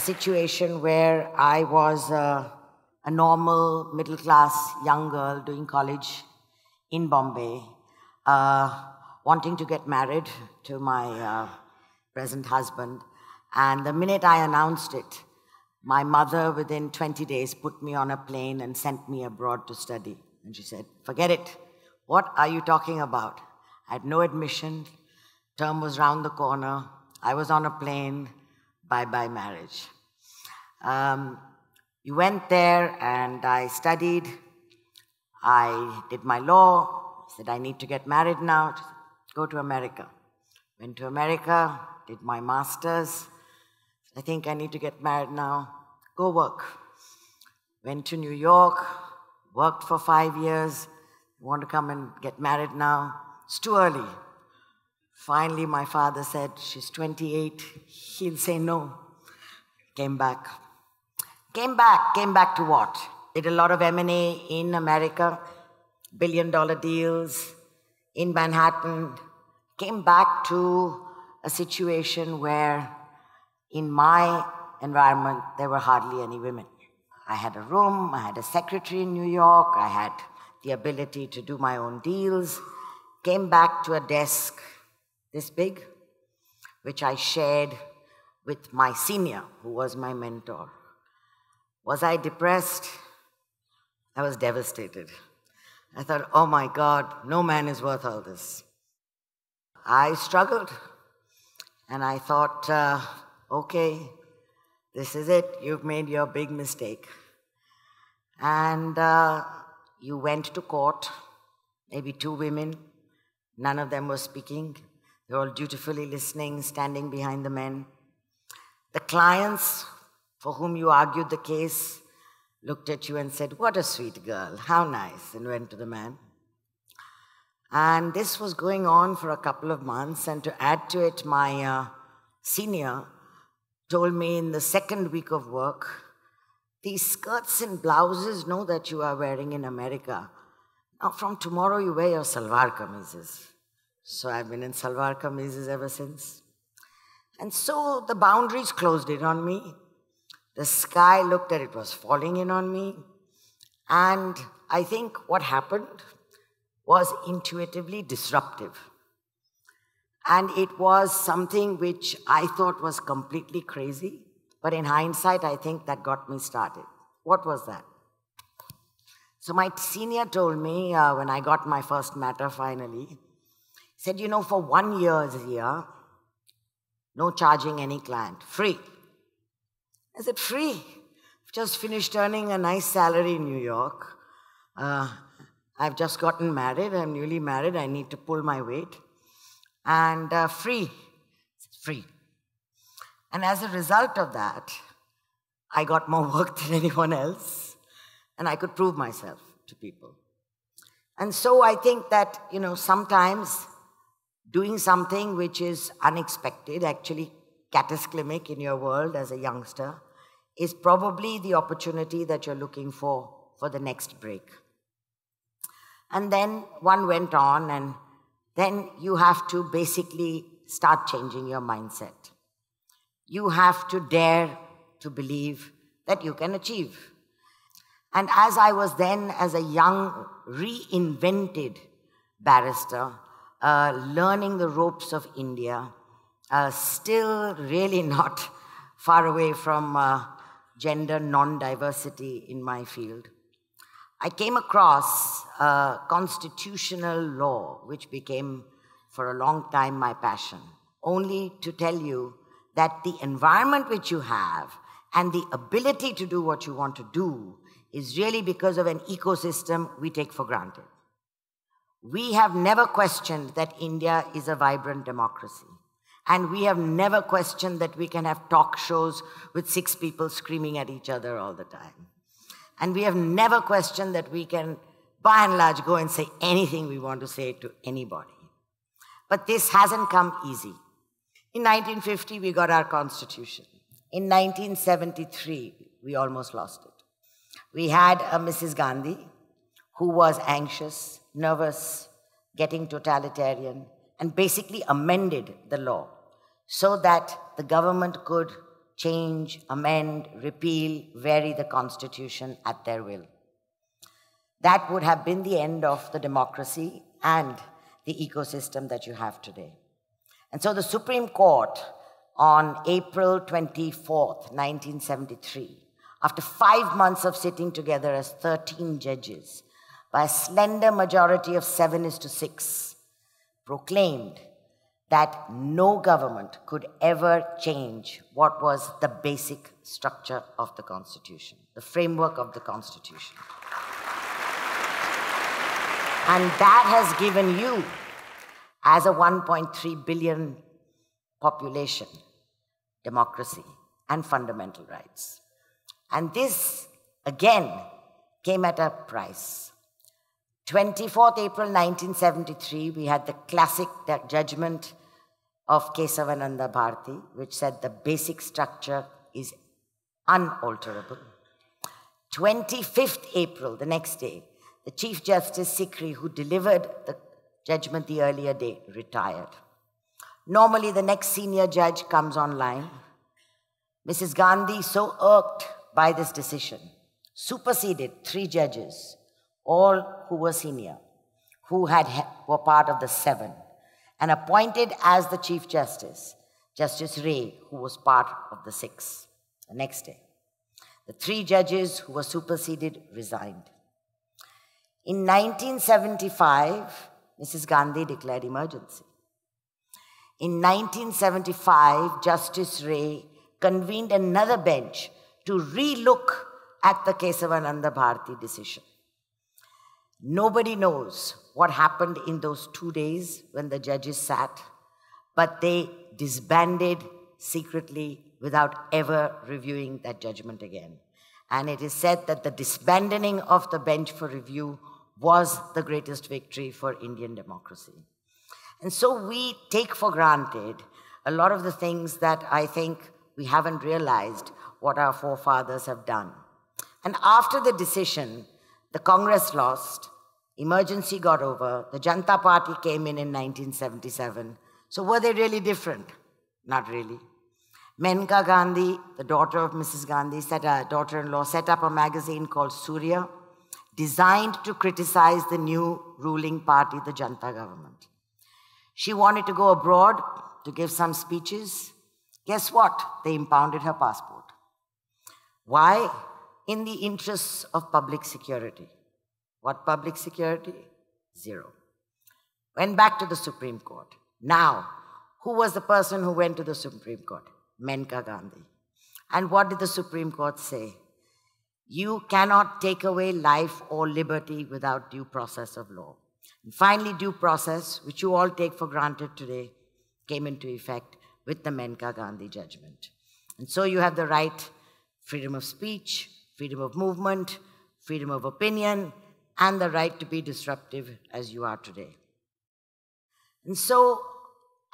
a situation where I was a, a normal middle class young girl doing college in Bombay, uh, wanting to get married to my uh, present husband. And the minute I announced it, my mother, within 20 days, put me on a plane and sent me abroad to study. And she said, Forget it. What are you talking about? I had no admission. Term was round the corner. I was on a plane. Bye bye, marriage. Um, you went there and I studied. I did my law. said, I need to get married now. Go to America. Went to America, did my master's. I think I need to get married now. Go work. Went to New York, worked for five years. Want to come and get married now? It's too early. Finally, my father said, She's 28. He'll say no. Came back. Came back, came back to what? Did a lot of M&A in America, billion dollar deals in Manhattan. Came back to a situation where in my environment there were hardly any women. I had a room, I had a secretary in New York, I had the ability to do my own deals. Came back to a desk this big, which I shared with my senior, who was my mentor. Was I depressed? I was devastated. I thought, oh my God, no man is worth all this. I struggled and I thought, uh, okay, this is it. You've made your big mistake. And uh, you went to court, maybe two women. None of them were speaking. They were all dutifully listening, standing behind the men. The clients for whom you argued the case, looked at you and said, What a sweet girl, how nice, and went to the man. And this was going on for a couple of months, and to add to it, my uh, senior told me in the second week of work, these skirts and blouses know that you are wearing in America. Now, from tomorrow, you wear your salwar kameezes. So I've been in salwar kameezes ever since. And so the boundaries closed in on me. The sky looked that it was falling in on me. And I think what happened was intuitively disruptive. And it was something which I thought was completely crazy. But in hindsight, I think that got me started. What was that? So my senior told me uh, when I got my first matter finally, said, you know, for one year's year no charging any client, free. Is it free. I've just finished earning a nice salary in New York. Uh, I've just gotten married. I'm newly married. I need to pull my weight. And uh, free. Free. And as a result of that, I got more work than anyone else. And I could prove myself to people. And so I think that, you know, sometimes doing something which is unexpected, actually cataclysmic in your world as a youngster, is probably the opportunity that you're looking for for the next break. And then one went on, and then you have to basically start changing your mindset. You have to dare to believe that you can achieve. And as I was then, as a young, reinvented barrister, uh, learning the ropes of India, uh, still really not far away from uh, gender non-diversity in my field, I came across a constitutional law, which became for a long time my passion, only to tell you that the environment which you have and the ability to do what you want to do is really because of an ecosystem we take for granted. We have never questioned that India is a vibrant democracy. And we have never questioned that we can have talk shows with six people screaming at each other all the time. And we have never questioned that we can, by and large, go and say anything we want to say to anybody. But this hasn't come easy. In 1950, we got our constitution. In 1973, we almost lost it. We had a Mrs. Gandhi who was anxious, nervous, getting totalitarian, and basically amended the law so that the government could change, amend, repeal, vary the constitution at their will. That would have been the end of the democracy and the ecosystem that you have today. And so the Supreme Court on April 24th, 1973, after five months of sitting together as 13 judges, by a slender majority of seven is to six, proclaimed that no government could ever change what was the basic structure of the Constitution, the framework of the Constitution. And that has given you, as a 1.3 billion population, democracy and fundamental rights. And this, again, came at a price. 24th April 1973, we had the classic judgment of Kesavananda Bharti, which said the basic structure is unalterable. 25th April, the next day, the Chief Justice Sikri, who delivered the judgment the earlier day, retired. Normally, the next senior judge comes online. Mrs. Gandhi, so irked by this decision, superseded three judges, all who were senior, who had, were part of the seven and appointed as the Chief Justice, Justice Ray, who was part of the six. The next day, the three judges who were superseded resigned. In 1975, Mrs. Gandhi declared emergency. In 1975, Justice Ray convened another bench to relook at the Kesavananda Bharati decision. Nobody knows what happened in those two days when the judges sat, but they disbanded secretly without ever reviewing that judgment again. And it is said that the disbanding of the bench for review was the greatest victory for Indian democracy. And so we take for granted a lot of the things that I think we haven't realized what our forefathers have done. And after the decision, the Congress lost. Emergency got over. The Janta Party came in in 1977. So were they really different? Not really. Menka Gandhi, the daughter of Mrs. Gandhi, set a daughter-in-law, set up a magazine called Surya, designed to criticize the new ruling party, the Janta government. She wanted to go abroad to give some speeches. Guess what? They impounded her passport. Why? in the interests of public security. What public security? Zero. Went back to the Supreme Court. Now, who was the person who went to the Supreme Court? Menka Gandhi. And what did the Supreme Court say? You cannot take away life or liberty without due process of law. And finally, due process, which you all take for granted today, came into effect with the Menka Gandhi judgment. And so you have the right freedom of speech, freedom of movement, freedom of opinion, and the right to be disruptive as you are today. And so,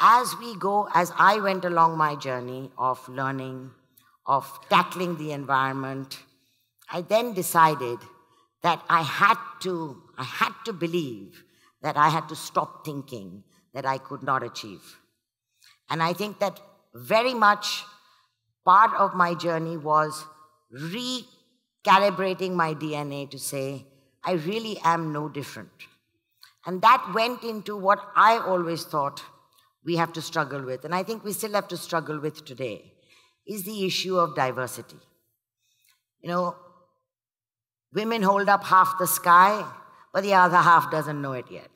as we go, as I went along my journey of learning, of tackling the environment, I then decided that I had to, I had to believe that I had to stop thinking that I could not achieve. And I think that very much part of my journey was re calibrating my DNA to say, I really am no different. And that went into what I always thought we have to struggle with, and I think we still have to struggle with today, is the issue of diversity. You know, women hold up half the sky, but the other half doesn't know it yet.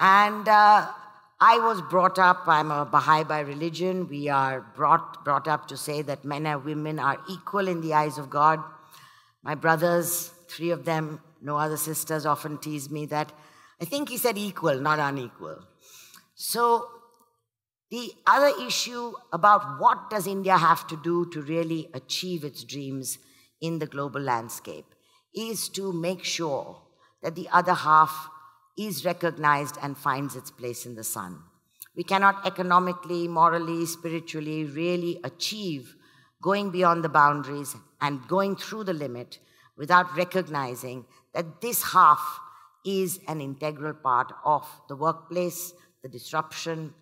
And uh, I was brought up, I'm a Baha'i by religion. We are brought, brought up to say that men and women are equal in the eyes of God. My brothers, three of them, no other sisters, often tease me that I think he said equal, not unequal. So the other issue about what does India have to do to really achieve its dreams in the global landscape is to make sure that the other half is recognized and finds its place in the sun. We cannot economically, morally, spiritually really achieve going beyond the boundaries and going through the limit without recognizing that this half is an integral part of the workplace, the disruption,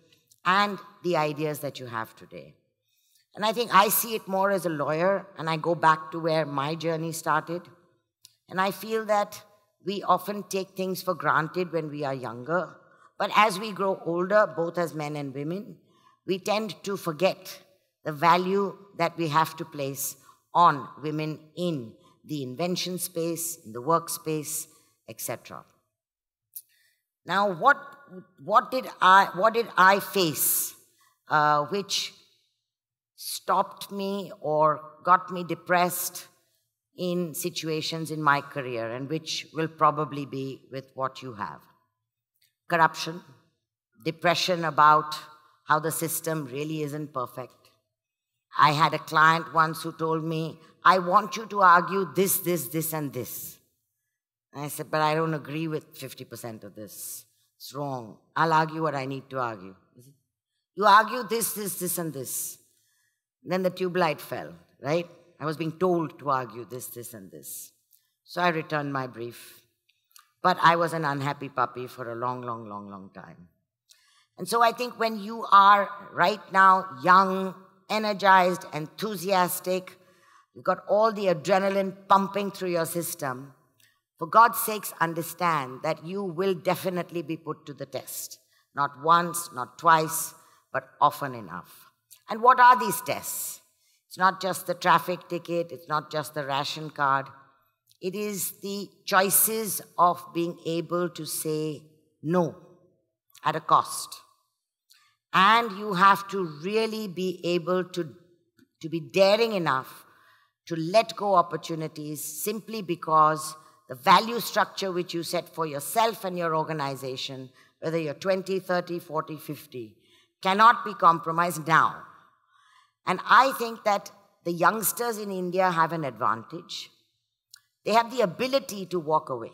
and the ideas that you have today. And I think I see it more as a lawyer, and I go back to where my journey started. And I feel that we often take things for granted when we are younger, but as we grow older, both as men and women, we tend to forget the value that we have to place on women in the invention space, in the workspace, etc. Now, what, what, did I, what did I face uh, which stopped me or got me depressed in situations in my career, and which will probably be with what you have? Corruption, depression about how the system really isn't perfect, I had a client once who told me, I want you to argue this, this, this, and this. And I said, but I don't agree with 50% of this. It's wrong. I'll argue what I need to argue. You argue this, this, this, and this. Then the tube light fell, right? I was being told to argue this, this, and this. So I returned my brief. But I was an unhappy puppy for a long, long, long, long time. And so I think when you are right now young, energized, enthusiastic. You've got all the adrenaline pumping through your system. For God's sakes, understand that you will definitely be put to the test. Not once, not twice, but often enough. And what are these tests? It's not just the traffic ticket, it's not just the ration card. It is the choices of being able to say no at a cost. And you have to really be able to, to be daring enough to let go opportunities simply because the value structure which you set for yourself and your organization, whether you're 20, 30, 40, 50, cannot be compromised now. And I think that the youngsters in India have an advantage. They have the ability to walk away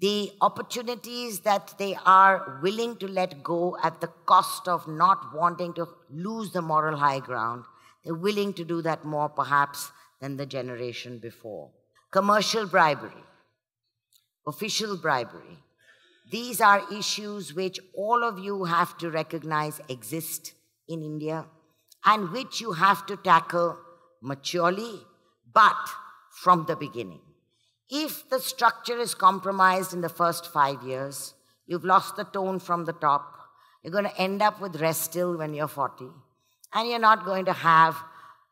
the opportunities that they are willing to let go at the cost of not wanting to lose the moral high ground, they're willing to do that more perhaps than the generation before. Commercial bribery, official bribery, these are issues which all of you have to recognize exist in India and which you have to tackle maturely, but from the beginning. If the structure is compromised in the first five years, you've lost the tone from the top. You're going to end up with rest still when you're 40. And you're not going to have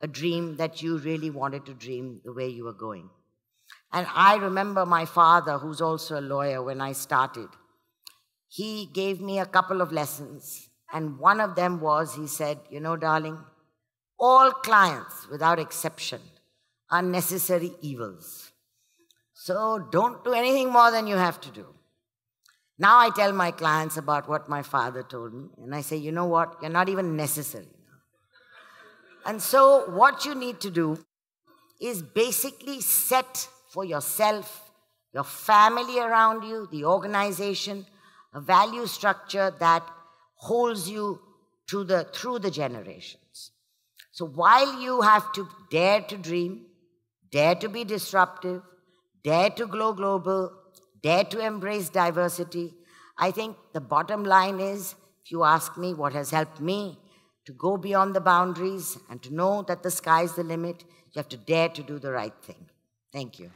a dream that you really wanted to dream the way you were going. And I remember my father, who's also a lawyer when I started, he gave me a couple of lessons. And one of them was he said, You know, darling, all clients, without exception, are necessary evils. So don't do anything more than you have to do. Now I tell my clients about what my father told me, and I say, you know what, you're not even necessary. And so what you need to do is basically set for yourself, your family around you, the organization, a value structure that holds you to the, through the generations. So while you have to dare to dream, dare to be disruptive, dare to grow global, dare to embrace diversity. I think the bottom line is, if you ask me what has helped me to go beyond the boundaries and to know that the sky is the limit, you have to dare to do the right thing. Thank you.